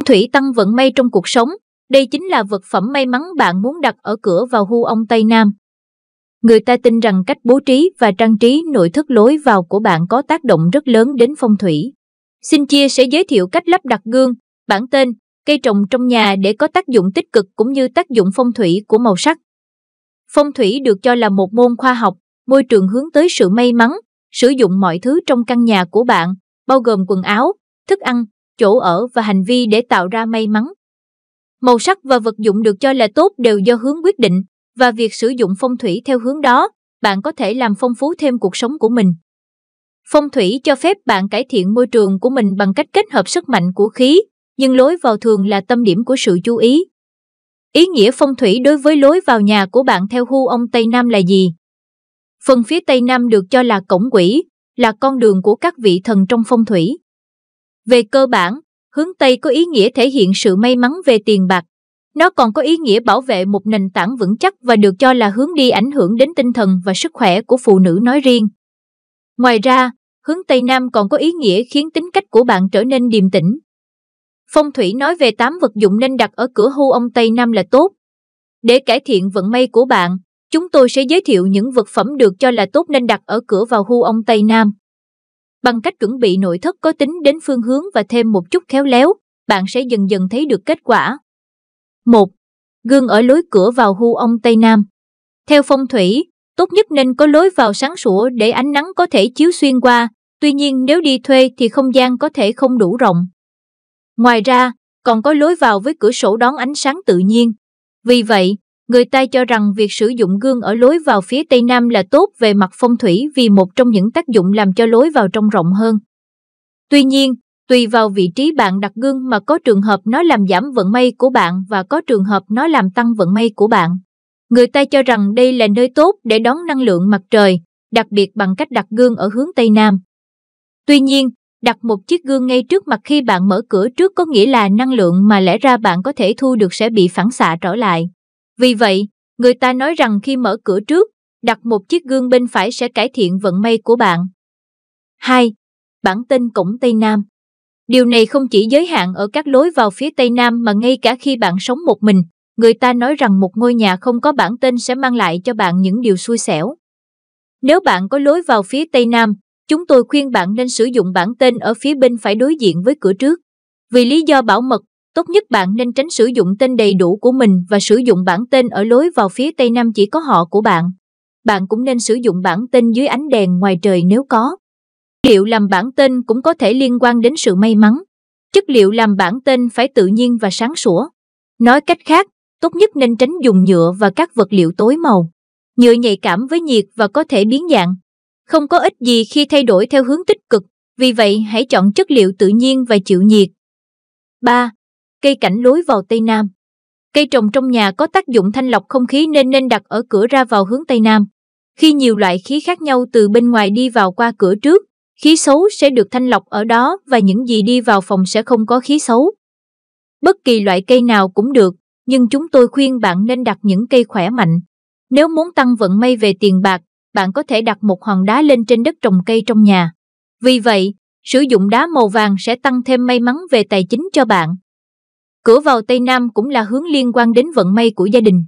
Phong thủy tăng vận may trong cuộc sống, đây chính là vật phẩm may mắn bạn muốn đặt ở cửa vào hu ông Tây Nam. Người ta tin rằng cách bố trí và trang trí nội thất lối vào của bạn có tác động rất lớn đến phong thủy. Xin chia sẻ giới thiệu cách lắp đặt gương, bản tên, cây trồng trong nhà để có tác dụng tích cực cũng như tác dụng phong thủy của màu sắc. Phong thủy được cho là một môn khoa học, môi trường hướng tới sự may mắn, sử dụng mọi thứ trong căn nhà của bạn, bao gồm quần áo, thức ăn, chỗ ở và hành vi để tạo ra may mắn. Màu sắc và vật dụng được cho là tốt đều do hướng quyết định, và việc sử dụng phong thủy theo hướng đó, bạn có thể làm phong phú thêm cuộc sống của mình. Phong thủy cho phép bạn cải thiện môi trường của mình bằng cách kết hợp sức mạnh của khí, nhưng lối vào thường là tâm điểm của sự chú ý. Ý nghĩa phong thủy đối với lối vào nhà của bạn theo hu ông Tây Nam là gì? Phần phía Tây Nam được cho là cổng quỷ, là con đường của các vị thần trong phong thủy. Về cơ bản, hướng Tây có ý nghĩa thể hiện sự may mắn về tiền bạc. Nó còn có ý nghĩa bảo vệ một nền tảng vững chắc và được cho là hướng đi ảnh hưởng đến tinh thần và sức khỏe của phụ nữ nói riêng. Ngoài ra, hướng Tây Nam còn có ý nghĩa khiến tính cách của bạn trở nên điềm tĩnh. Phong thủy nói về 8 vật dụng nên đặt ở cửa hưu ông Tây Nam là tốt. Để cải thiện vận may của bạn, chúng tôi sẽ giới thiệu những vật phẩm được cho là tốt nên đặt ở cửa vào hưu ông Tây Nam. Bằng cách chuẩn bị nội thất có tính đến phương hướng và thêm một chút khéo léo, bạn sẽ dần dần thấy được kết quả. 1. Gương ở lối cửa vào hu ông Tây Nam Theo phong thủy, tốt nhất nên có lối vào sáng sủa để ánh nắng có thể chiếu xuyên qua, tuy nhiên nếu đi thuê thì không gian có thể không đủ rộng. Ngoài ra, còn có lối vào với cửa sổ đón ánh sáng tự nhiên. Vì vậy, Người ta cho rằng việc sử dụng gương ở lối vào phía Tây Nam là tốt về mặt phong thủy vì một trong những tác dụng làm cho lối vào trông rộng hơn. Tuy nhiên, tùy vào vị trí bạn đặt gương mà có trường hợp nó làm giảm vận may của bạn và có trường hợp nó làm tăng vận may của bạn. Người ta cho rằng đây là nơi tốt để đón năng lượng mặt trời, đặc biệt bằng cách đặt gương ở hướng Tây Nam. Tuy nhiên, đặt một chiếc gương ngay trước mặt khi bạn mở cửa trước có nghĩa là năng lượng mà lẽ ra bạn có thể thu được sẽ bị phản xạ trở lại. Vì vậy, người ta nói rằng khi mở cửa trước, đặt một chiếc gương bên phải sẽ cải thiện vận may của bạn. 2. Bản tin cổng Tây Nam Điều này không chỉ giới hạn ở các lối vào phía Tây Nam mà ngay cả khi bạn sống một mình, người ta nói rằng một ngôi nhà không có bản tên sẽ mang lại cho bạn những điều xui xẻo. Nếu bạn có lối vào phía Tây Nam, chúng tôi khuyên bạn nên sử dụng bản tên ở phía bên phải đối diện với cửa trước. Vì lý do bảo mật, tốt nhất bạn nên tránh sử dụng tên đầy đủ của mình và sử dụng bản tên ở lối vào phía tây nam chỉ có họ của bạn. Bạn cũng nên sử dụng bản tên dưới ánh đèn ngoài trời nếu có. Liệu làm bản tên cũng có thể liên quan đến sự may mắn. Chất liệu làm bản tên phải tự nhiên và sáng sủa. Nói cách khác, tốt nhất nên tránh dùng nhựa và các vật liệu tối màu. Nhựa nhạy cảm với nhiệt và có thể biến dạng. Không có ích gì khi thay đổi theo hướng tích cực, vì vậy hãy chọn chất liệu tự nhiên và chịu nhiệt. 3 cây cảnh lối vào Tây Nam. Cây trồng trong nhà có tác dụng thanh lọc không khí nên nên đặt ở cửa ra vào hướng Tây Nam. Khi nhiều loại khí khác nhau từ bên ngoài đi vào qua cửa trước, khí xấu sẽ được thanh lọc ở đó và những gì đi vào phòng sẽ không có khí xấu. Bất kỳ loại cây nào cũng được, nhưng chúng tôi khuyên bạn nên đặt những cây khỏe mạnh. Nếu muốn tăng vận may về tiền bạc, bạn có thể đặt một hòn đá lên trên đất trồng cây trong nhà. Vì vậy, sử dụng đá màu vàng sẽ tăng thêm may mắn về tài chính cho bạn. Cửa vào Tây Nam cũng là hướng liên quan đến vận may của gia đình.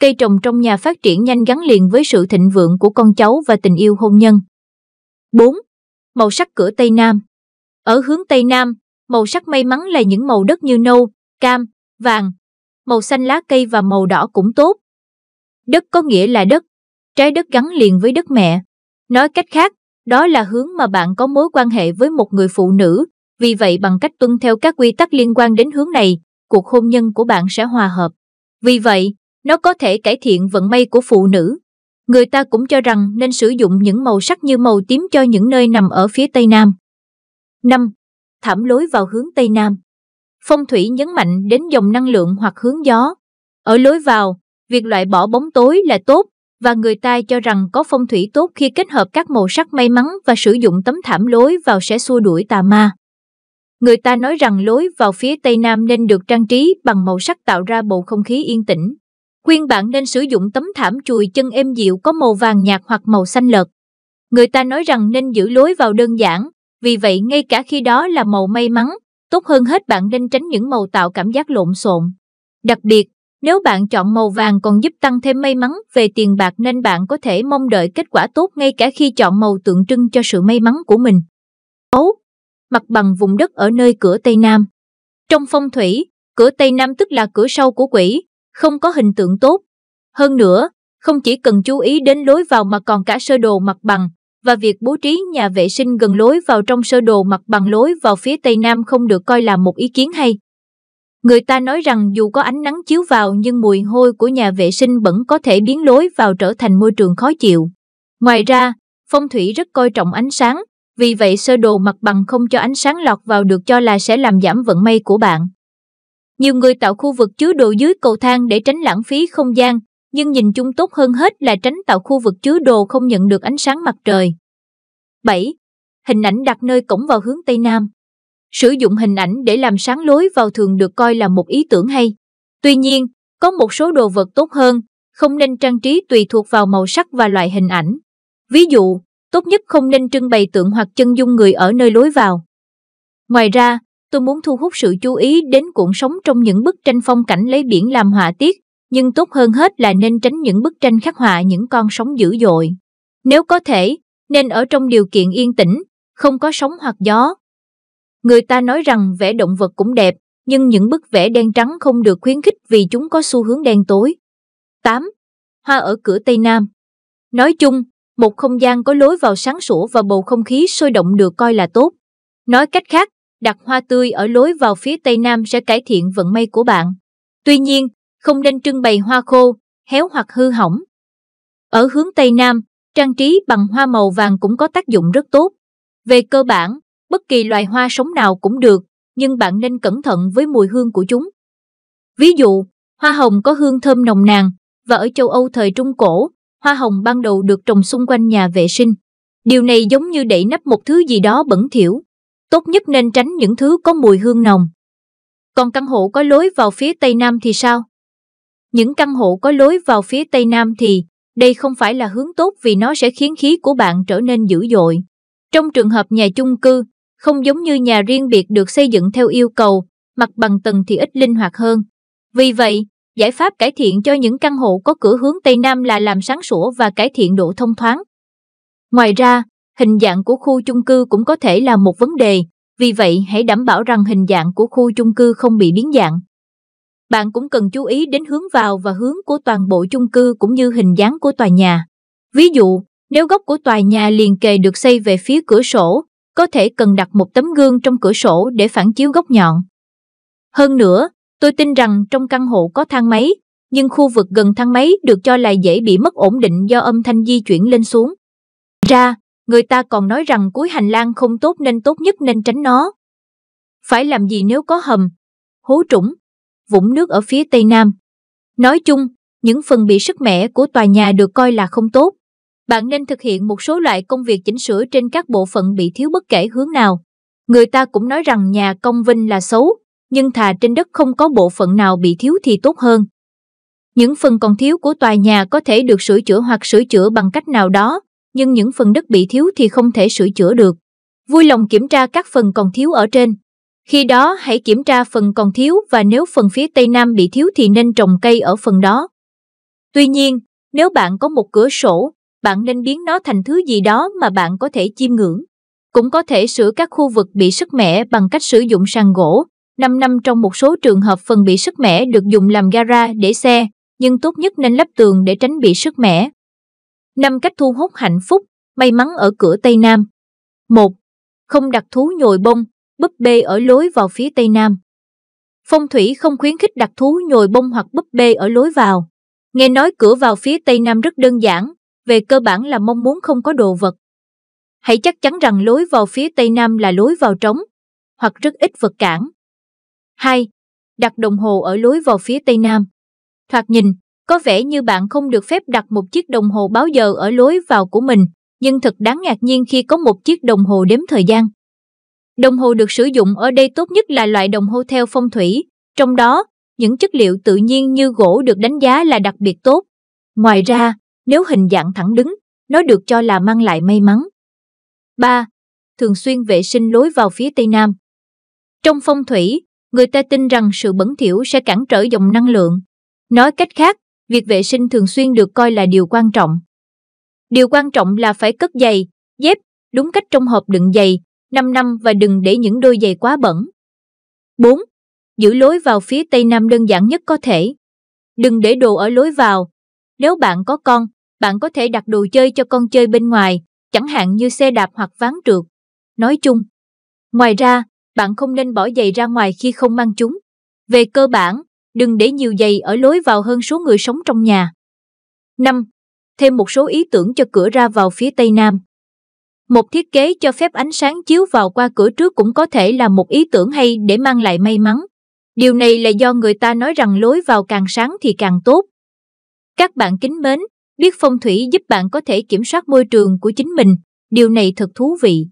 Cây trồng trong nhà phát triển nhanh gắn liền với sự thịnh vượng của con cháu và tình yêu hôn nhân. 4. Màu sắc cửa Tây Nam Ở hướng Tây Nam, màu sắc may mắn là những màu đất như nâu, cam, vàng. Màu xanh lá cây và màu đỏ cũng tốt. Đất có nghĩa là đất, trái đất gắn liền với đất mẹ. Nói cách khác, đó là hướng mà bạn có mối quan hệ với một người phụ nữ, vì vậy bằng cách tuân theo các quy tắc liên quan đến hướng này, cuộc hôn nhân của bạn sẽ hòa hợp. Vì vậy, nó có thể cải thiện vận may của phụ nữ. Người ta cũng cho rằng nên sử dụng những màu sắc như màu tím cho những nơi nằm ở phía Tây Nam. 5. Thảm lối vào hướng Tây Nam Phong thủy nhấn mạnh đến dòng năng lượng hoặc hướng gió. Ở lối vào, việc loại bỏ bóng tối là tốt và người ta cho rằng có phong thủy tốt khi kết hợp các màu sắc may mắn và sử dụng tấm thảm lối vào sẽ xua đuổi tà ma. Người ta nói rằng lối vào phía Tây Nam nên được trang trí bằng màu sắc tạo ra bầu không khí yên tĩnh. Khuyên bạn nên sử dụng tấm thảm chùi chân êm dịu có màu vàng nhạt hoặc màu xanh lợt. Người ta nói rằng nên giữ lối vào đơn giản, vì vậy ngay cả khi đó là màu may mắn, tốt hơn hết bạn nên tránh những màu tạo cảm giác lộn xộn. Đặc biệt, nếu bạn chọn màu vàng còn giúp tăng thêm may mắn về tiền bạc nên bạn có thể mong đợi kết quả tốt ngay cả khi chọn màu tượng trưng cho sự may mắn của mình. 6 mặt bằng vùng đất ở nơi cửa Tây Nam. Trong phong thủy, cửa Tây Nam tức là cửa sau của quỷ, không có hình tượng tốt. Hơn nữa, không chỉ cần chú ý đến lối vào mà còn cả sơ đồ mặt bằng và việc bố trí nhà vệ sinh gần lối vào trong sơ đồ mặt bằng lối vào phía Tây Nam không được coi là một ý kiến hay. Người ta nói rằng dù có ánh nắng chiếu vào nhưng mùi hôi của nhà vệ sinh vẫn có thể biến lối vào trở thành môi trường khó chịu. Ngoài ra, phong thủy rất coi trọng ánh sáng, vì vậy sơ đồ mặt bằng không cho ánh sáng lọt vào được cho là sẽ làm giảm vận may của bạn. Nhiều người tạo khu vực chứa đồ dưới cầu thang để tránh lãng phí không gian, nhưng nhìn chung tốt hơn hết là tránh tạo khu vực chứa đồ không nhận được ánh sáng mặt trời. 7. Hình ảnh đặt nơi cổng vào hướng Tây Nam Sử dụng hình ảnh để làm sáng lối vào thường được coi là một ý tưởng hay. Tuy nhiên, có một số đồ vật tốt hơn, không nên trang trí tùy thuộc vào màu sắc và loại hình ảnh. Ví dụ, tốt nhất không nên trưng bày tượng hoặc chân dung người ở nơi lối vào. Ngoài ra, tôi muốn thu hút sự chú ý đến cuộn sống trong những bức tranh phong cảnh lấy biển làm họa tiết, nhưng tốt hơn hết là nên tránh những bức tranh khắc họa những con sóng dữ dội. Nếu có thể, nên ở trong điều kiện yên tĩnh, không có sóng hoặc gió. Người ta nói rằng vẽ động vật cũng đẹp, nhưng những bức vẽ đen trắng không được khuyến khích vì chúng có xu hướng đen tối. 8. Hoa ở cửa Tây Nam Nói chung, một không gian có lối vào sáng sủa và bầu không khí sôi động được coi là tốt. Nói cách khác, đặt hoa tươi ở lối vào phía tây nam sẽ cải thiện vận may của bạn. Tuy nhiên, không nên trưng bày hoa khô, héo hoặc hư hỏng. Ở hướng tây nam, trang trí bằng hoa màu vàng cũng có tác dụng rất tốt. Về cơ bản, bất kỳ loài hoa sống nào cũng được, nhưng bạn nên cẩn thận với mùi hương của chúng. Ví dụ, hoa hồng có hương thơm nồng nàn và ở châu Âu thời Trung Cổ, hoa hồng ban đầu được trồng xung quanh nhà vệ sinh. Điều này giống như đẩy nắp một thứ gì đó bẩn thỉu. Tốt nhất nên tránh những thứ có mùi hương nồng. Còn căn hộ có lối vào phía Tây Nam thì sao? Những căn hộ có lối vào phía Tây Nam thì đây không phải là hướng tốt vì nó sẽ khiến khí của bạn trở nên dữ dội. Trong trường hợp nhà chung cư, không giống như nhà riêng biệt được xây dựng theo yêu cầu, mặt bằng tầng thì ít linh hoạt hơn. Vì vậy, Giải pháp cải thiện cho những căn hộ có cửa hướng Tây Nam là làm sáng sủa và cải thiện độ thông thoáng. Ngoài ra, hình dạng của khu chung cư cũng có thể là một vấn đề, vì vậy hãy đảm bảo rằng hình dạng của khu chung cư không bị biến dạng. Bạn cũng cần chú ý đến hướng vào và hướng của toàn bộ chung cư cũng như hình dáng của tòa nhà. Ví dụ, nếu góc của tòa nhà liền kề được xây về phía cửa sổ, có thể cần đặt một tấm gương trong cửa sổ để phản chiếu góc nhọn. Hơn nữa, Tôi tin rằng trong căn hộ có thang máy, nhưng khu vực gần thang máy được cho là dễ bị mất ổn định do âm thanh di chuyển lên xuống. Ra, người ta còn nói rằng cuối hành lang không tốt nên tốt nhất nên tránh nó. Phải làm gì nếu có hầm, hố trũng, vũng nước ở phía tây nam. Nói chung, những phần bị sức mẻ của tòa nhà được coi là không tốt. Bạn nên thực hiện một số loại công việc chỉnh sửa trên các bộ phận bị thiếu bất kể hướng nào. Người ta cũng nói rằng nhà công vinh là xấu, nhưng thà trên đất không có bộ phận nào bị thiếu thì tốt hơn. Những phần còn thiếu của tòa nhà có thể được sửa chữa hoặc sửa chữa bằng cách nào đó, nhưng những phần đất bị thiếu thì không thể sửa chữa được. Vui lòng kiểm tra các phần còn thiếu ở trên. Khi đó hãy kiểm tra phần còn thiếu và nếu phần phía Tây Nam bị thiếu thì nên trồng cây ở phần đó. Tuy nhiên, nếu bạn có một cửa sổ, bạn nên biến nó thành thứ gì đó mà bạn có thể chiêm ngưỡng. Cũng có thể sửa các khu vực bị sức mẻ bằng cách sử dụng sàn gỗ, 5 năm trong một số trường hợp phần bị sức mẻ được dùng làm gara để xe, nhưng tốt nhất nên lắp tường để tránh bị sức mẻ. 5 cách thu hút hạnh phúc, may mắn ở cửa Tây Nam. 1. Không đặt thú nhồi bông, búp bê ở lối vào phía Tây Nam. Phong thủy không khuyến khích đặt thú nhồi bông hoặc búp bê ở lối vào. Nghe nói cửa vào phía Tây Nam rất đơn giản, về cơ bản là mong muốn không có đồ vật. Hãy chắc chắn rằng lối vào phía Tây Nam là lối vào trống, hoặc rất ít vật cản. 2. Đặt đồng hồ ở lối vào phía tây nam. Thoạt nhìn, có vẻ như bạn không được phép đặt một chiếc đồng hồ báo giờ ở lối vào của mình, nhưng thật đáng ngạc nhiên khi có một chiếc đồng hồ đếm thời gian. Đồng hồ được sử dụng ở đây tốt nhất là loại đồng hồ theo phong thủy, trong đó, những chất liệu tự nhiên như gỗ được đánh giá là đặc biệt tốt. Ngoài ra, nếu hình dạng thẳng đứng, nó được cho là mang lại may mắn. 3. Thường xuyên vệ sinh lối vào phía Tây Nam Trong phong thủy, người ta tin rằng sự bẩn thỉu sẽ cản trở dòng năng lượng. Nói cách khác, việc vệ sinh thường xuyên được coi là điều quan trọng. Điều quan trọng là phải cất giày, dép, đúng cách trong hộp đựng giày, 5 năm và đừng để những đôi giày quá bẩn. 4. Giữ lối vào phía Tây Nam đơn giản nhất có thể. Đừng để đồ ở lối vào. Nếu bạn có con, bạn có thể đặt đồ chơi cho con chơi bên ngoài, chẳng hạn như xe đạp hoặc ván trượt. Nói chung, ngoài ra, bạn không nên bỏ giày ra ngoài khi không mang chúng. Về cơ bản, đừng để nhiều giày ở lối vào hơn số người sống trong nhà. 5. Thêm một số ý tưởng cho cửa ra vào phía Tây Nam. Một thiết kế cho phép ánh sáng chiếu vào qua cửa trước cũng có thể là một ý tưởng hay để mang lại may mắn. Điều này là do người ta nói rằng lối vào càng sáng thì càng tốt. Các bạn kính mến, biết phong thủy giúp bạn có thể kiểm soát môi trường của chính mình, điều này thật thú vị.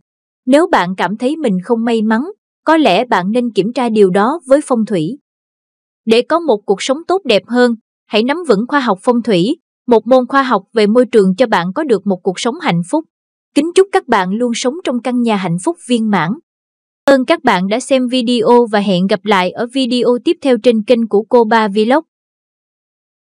Nếu bạn cảm thấy mình không may mắn, có lẽ bạn nên kiểm tra điều đó với phong thủy. Để có một cuộc sống tốt đẹp hơn, hãy nắm vững khoa học phong thủy, một môn khoa học về môi trường cho bạn có được một cuộc sống hạnh phúc. Kính chúc các bạn luôn sống trong căn nhà hạnh phúc viên mãn. Ơn các bạn đã xem video và hẹn gặp lại ở video tiếp theo trên kênh của cô Ba Vlog.